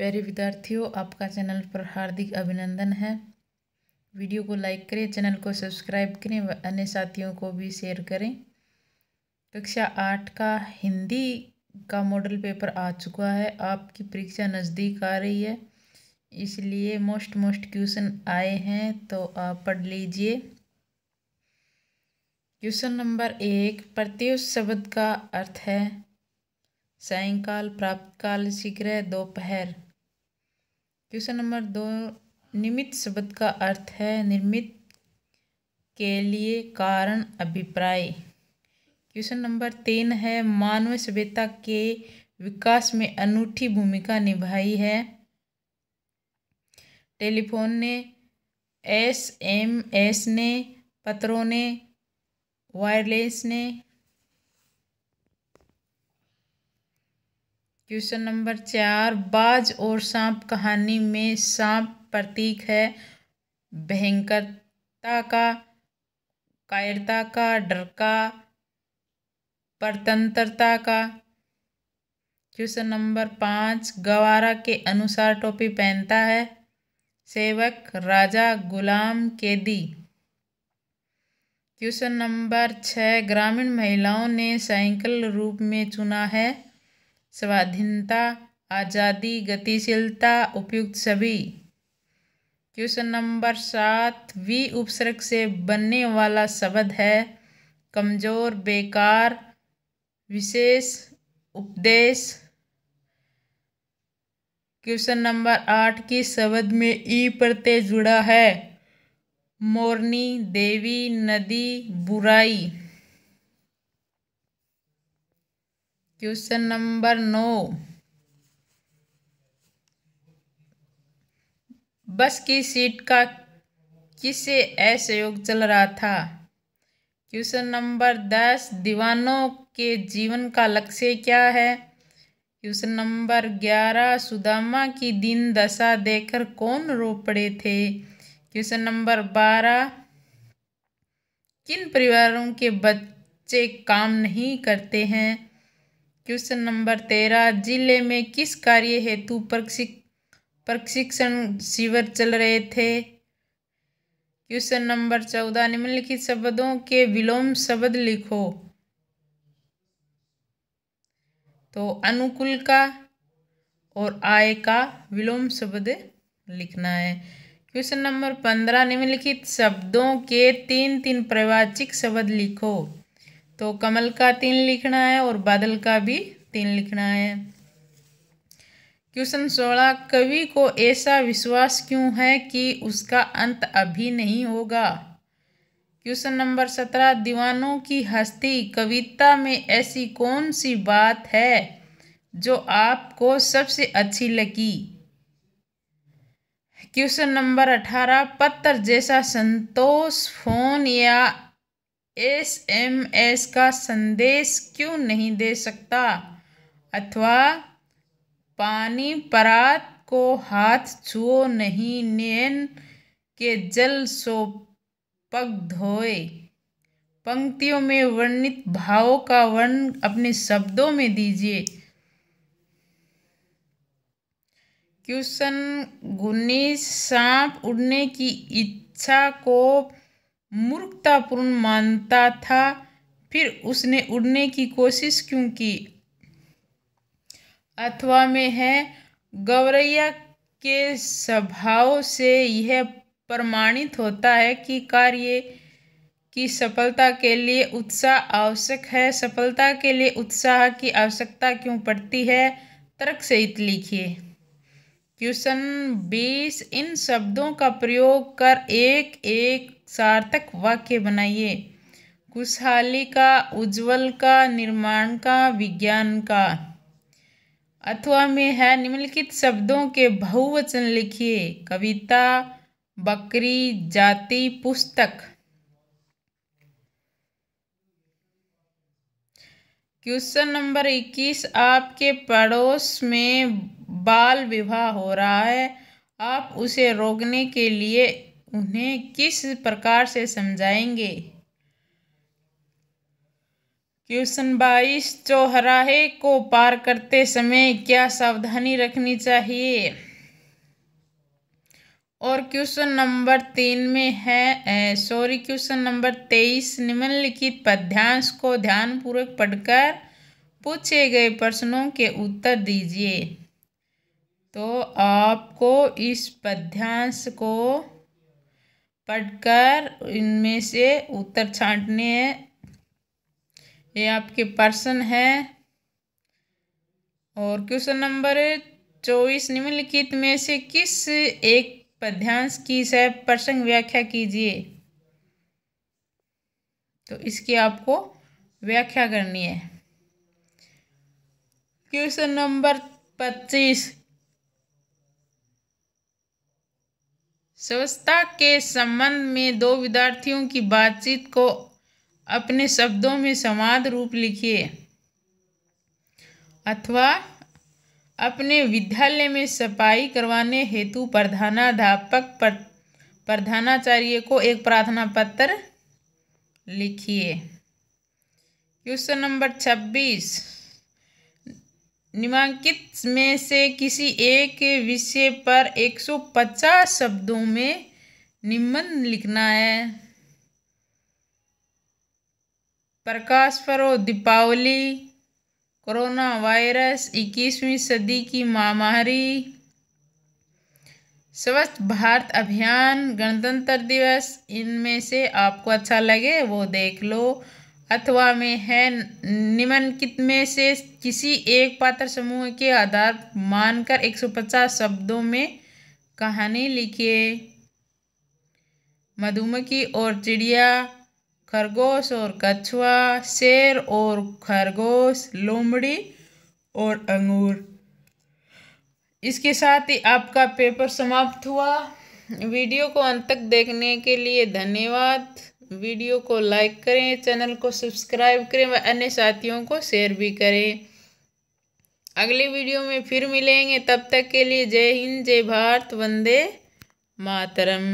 प्यारे विद्यार्थियों आपका चैनल पर हार्दिक अभिनंदन है वीडियो को लाइक करें चैनल को सब्सक्राइब करें व अन्य साथियों को भी शेयर करें कक्षा आठ का हिंदी का मॉडल पेपर आ चुका है आपकी परीक्षा नज़दीक आ रही है इसलिए मोस्ट मोस्ट क्वेश्चन आए हैं तो आप पढ़ लीजिए क्वेश्चन नंबर एक प्रत्युष शब्द का अर्थ है सायंकाल प्राप्तकाल शीघ्र दोपहर क्वेश्चन नंबर दो निमित्त शब्द का अर्थ है निर्मित के लिए कारण अभिप्राय क्वेश्चन नंबर तीन है मानव सभ्यता के विकास में अनूठी भूमिका निभाई है टेलीफोन ने एस एम एस ने पत्रों ने वायरलेस ने क्वेश्चन नंबर चार बाज और सांप कहानी में सांप प्रतीक है भयंकरता का कायरता का डर का परतंत्रता का क्वेश्चन नंबर पाँच गवारा के अनुसार टोपी पहनता है सेवक राजा गुलाम कैदी क्वेश्चन नंबर छः ग्रामीण महिलाओं ने साइकिल रूप में चुना है स्वाधीनता आज़ादी गतिशीलता उपयुक्त सभी क्वेश्चन नंबर सात वी उपसर्ग से बनने वाला शब्द है कमज़ोर बेकार विशेष उपदेश क्वेश्चन नंबर आठ की शब्द में ई प्रत्यय जुड़ा है मोरनी देवी नदी बुराई क्वेश्चन नंबर नौ बस की सीट का किसे असहयोग चल रहा था क्वेश्चन नंबर दस दीवानों के जीवन का लक्ष्य क्या है क्वेश्चन नंबर ग्यारह सुदामा की दिन दशा देखकर कौन रो पड़े थे क्वेश्चन नंबर बारह किन परिवारों के बच्चे काम नहीं करते हैं क्वेश्चन नंबर तेरह जिले में किस कार्य हेतु प्रशिक्षण शिविर चल रहे थे क्वेश्चन नंबर चौदह निम्नलिखित शब्दों के विलोम शब्द लिखो तो अनुकूल का और आय का विलोम शब्द लिखना है क्वेश्चन नंबर पंद्रह निम्नलिखित शब्दों के तीन तीन प्रवाचिक शब्द लिखो तो कमल का तीन लिखना है और बादल का भी तीन लिखना है क्वेश्चन सोलह कवि को ऐसा विश्वास क्यों है कि उसका अंत अभी नहीं होगा क्वेश्चन नंबर सत्रह दीवानों की हस्ती कविता में ऐसी कौन सी बात है जो आपको सबसे अच्छी लगी क्वेश्चन नंबर अठारह पत्थर जैसा संतोष फोन या एसएमएस का संदेश क्यों नहीं दे सकता अथवा पानी परात को हाथ छुओ नहीं नैन के जल पग धोए पंक्तियों में वर्णित भावों का वर्ण अपने शब्दों में दीजिए क्वेश्चन गुनी सांप उड़ने की इच्छा को मूर्खतापूर्ण मानता था फिर उसने उड़ने की कोशिश क्यों की अथवा में है गौरैया के स्वभाव से यह प्रमाणित होता है कि कार्य की सफलता के लिए उत्साह आवश्यक है सफलता के लिए उत्साह की आवश्यकता क्यों पड़ती है तर्क सहित लिखिए क्वेश्चन बीस इन शब्दों का प्रयोग कर एक एक सार्थक वाक्य बनाइए खुशहाली का उज्जवल का निर्माण का विज्ञान का अथवा में है निम्नलिखित शब्दों के बहुवचन लिखिए कविता बकरी जाति पुस्तक क्वेश्चन नंबर इक्कीस आपके पड़ोस में बाल विवाह हो रहा है आप उसे रोकने के लिए उन्हें किस प्रकार से समझाएंगे क्वेश्चन बाईस चौहराहे को पार करते समय क्या सावधानी रखनी चाहिए और क्वेश्चन नंबर तीन में है सॉरी क्वेश्चन नंबर तेईस निम्नलिखित पद्यांश को ध्यानपूर्वक पढ़कर पूछे गए प्रश्नों के उत्तर दीजिए तो आपको इस पद्यांश को पढ़कर इनमें से उत्तर छांटने हैं ये आपके पर्सन है और क्वेश्चन नंबर चौबीस निम्नलिखित में से किस एक पद्यांश की सह प्रसंग व्याख्या कीजिए तो इसकी आपको व्याख्या करनी है क्वेश्चन नंबर पच्चीस स्वच्छता के संबंध में दो विद्यार्थियों की बातचीत को अपने शब्दों में संवाद रूप लिखिए अथवा अपने विद्यालय में सफाई करवाने हेतु प्रधानाध्यापक पर, प्रधानाचार्य को एक प्रार्थना पत्र लिखिए क्वेश्चन नंबर छब्बीस निम्नलिखित में से किसी एक विषय पर एक सौ पचास शब्दों में निम्न लिखना है प्रकाश पर्व दीपावली कोरोना वायरस इक्कीसवीं सदी की महामारी स्वच्छ भारत अभियान गणतंत्र दिवस इनमें से आपको अच्छा लगे वो देख लो अथवा में है निम्नलिखित में से किसी एक पात्र समूह के आधार मानकर 150 शब्दों में कहानी लिखिए मधुमक्खी और चिड़िया खरगोश और कछुआ शेर और खरगोश लोमड़ी और अंगूर इसके साथ ही आपका पेपर समाप्त हुआ वीडियो को अंत तक देखने के लिए धन्यवाद वीडियो को लाइक करें चैनल को सब्सक्राइब करें व अन्य साथियों को शेयर भी करें अगले वीडियो में फिर मिलेंगे तब तक के लिए जय हिंद जय भारत वंदे मातरम